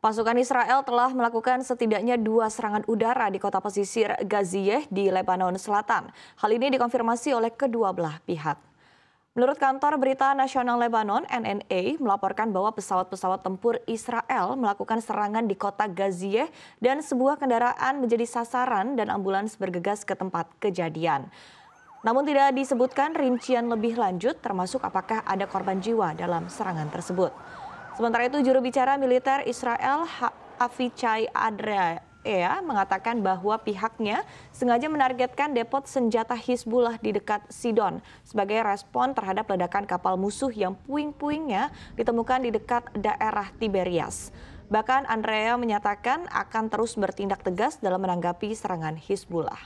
Pasukan Israel telah melakukan setidaknya dua serangan udara di kota pesisir Gaziyeh di Lebanon Selatan. Hal ini dikonfirmasi oleh kedua belah pihak. Menurut kantor berita nasional Lebanon, NNA, melaporkan bahwa pesawat-pesawat tempur Israel melakukan serangan di kota Gaziyeh dan sebuah kendaraan menjadi sasaran dan ambulans bergegas ke tempat kejadian. Namun tidak disebutkan rincian lebih lanjut termasuk apakah ada korban jiwa dalam serangan tersebut. Sementara itu juru bicara militer Israel Avichai Adria ya mengatakan bahwa pihaknya sengaja menargetkan depot senjata Hizbullah di dekat Sidon sebagai respon terhadap ledakan kapal musuh yang puing-puingnya ditemukan di dekat daerah Tiberias. Bahkan Andrea menyatakan akan terus bertindak tegas dalam menanggapi serangan Hizbullah.